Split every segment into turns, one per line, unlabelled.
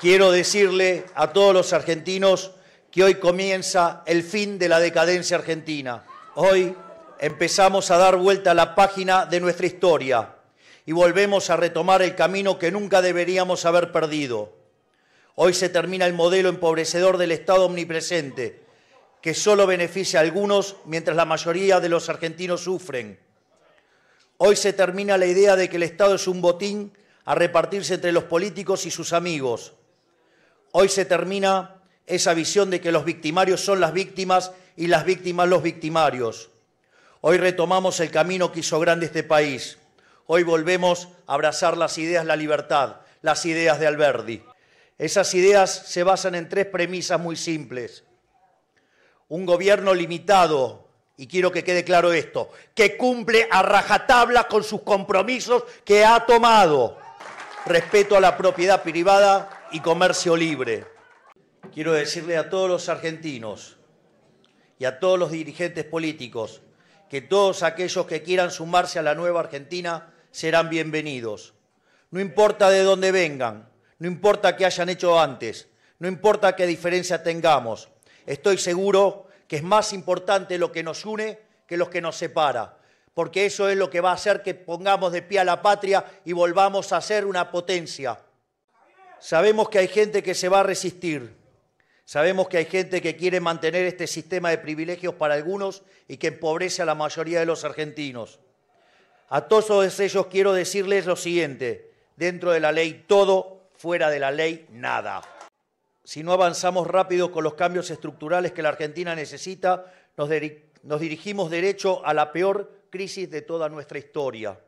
quiero decirle a todos los argentinos que hoy comienza el fin de la decadencia argentina. Hoy empezamos a dar vuelta a la página de nuestra historia y volvemos a retomar el camino que nunca deberíamos haber perdido. Hoy se termina el modelo empobrecedor del Estado omnipresente, que solo beneficia a algunos mientras la mayoría de los argentinos sufren. Hoy se termina la idea de que el Estado es un botín a repartirse entre los políticos y sus amigos. Hoy se termina esa visión de que los victimarios son las víctimas y las víctimas los victimarios. Hoy retomamos el camino que hizo grande este país. Hoy volvemos a abrazar las ideas de la libertad, las ideas de Alberdi. Esas ideas se basan en tres premisas muy simples. Un gobierno limitado, y quiero que quede claro esto, que cumple a rajatabla con sus compromisos que ha tomado. Respeto a la propiedad privada, y comercio libre. Quiero decirle a todos los argentinos y a todos los dirigentes políticos que todos aquellos que quieran sumarse a la nueva Argentina serán bienvenidos. No importa de dónde vengan, no importa qué hayan hecho antes, no importa qué diferencia tengamos, estoy seguro que es más importante lo que nos une que lo que nos separa, porque eso es lo que va a hacer que pongamos de pie a la patria y volvamos a ser una potencia Sabemos que hay gente que se va a resistir. Sabemos que hay gente que quiere mantener este sistema de privilegios para algunos y que empobrece a la mayoría de los argentinos. A todos ellos quiero decirles lo siguiente, dentro de la ley todo, fuera de la ley nada. Si no avanzamos rápido con los cambios estructurales que la Argentina necesita, nos, dirigimos derecho a la peor crisis de toda nuestra historia.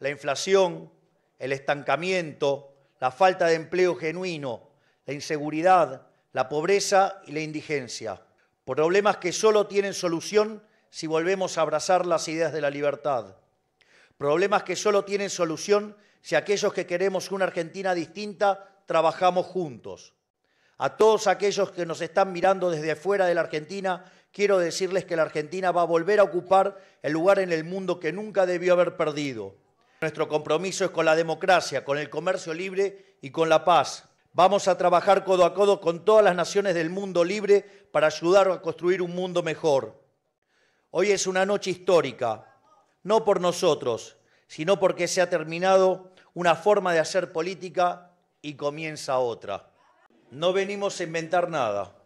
La inflación, el estancamiento, la falta de empleo genuino, la inseguridad, la pobreza y la indigencia. Problemas que solo tienen solución si volvemos a abrazar las ideas de la libertad. Problemas que solo tienen solución si aquellos que queremos una Argentina distinta trabajamos juntos. A todos aquellos que nos están mirando desde fuera de la Argentina, quiero decirles que la Argentina va a volver a ocupar el lugar en el mundo que nunca debió haber perdido. Nuestro compromiso es con la democracia, con el comercio libre y con la paz. Vamos a trabajar codo a codo con todas las naciones del mundo libre para ayudar a construir un mundo mejor. Hoy es una noche histórica, no por nosotros, sino porque se ha terminado una forma de hacer política y comienza otra. No venimos a inventar nada,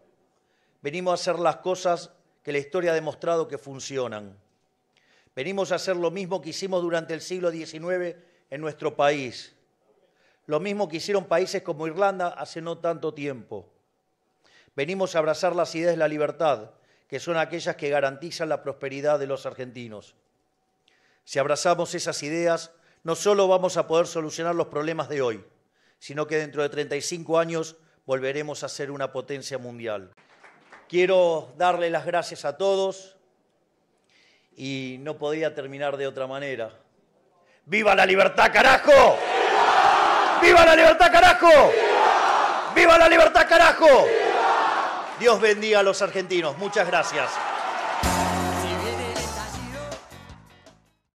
venimos a hacer las cosas que la historia ha demostrado que funcionan. Venimos a hacer lo mismo que hicimos durante el siglo XIX en nuestro país. Lo mismo que hicieron países como Irlanda hace no tanto tiempo. Venimos a abrazar las ideas de la libertad, que son aquellas que garantizan la prosperidad de los argentinos. Si abrazamos esas ideas, no solo vamos a poder solucionar los problemas de hoy, sino que dentro de 35 años volveremos a ser una potencia mundial. Quiero darle las gracias a todos, y no podía terminar de otra manera. ¡Viva la libertad, carajo! ¡Viva, la libertad, carajo! ¡Viva, la libertad, carajo! Dios bendiga a los argentinos. Muchas gracias.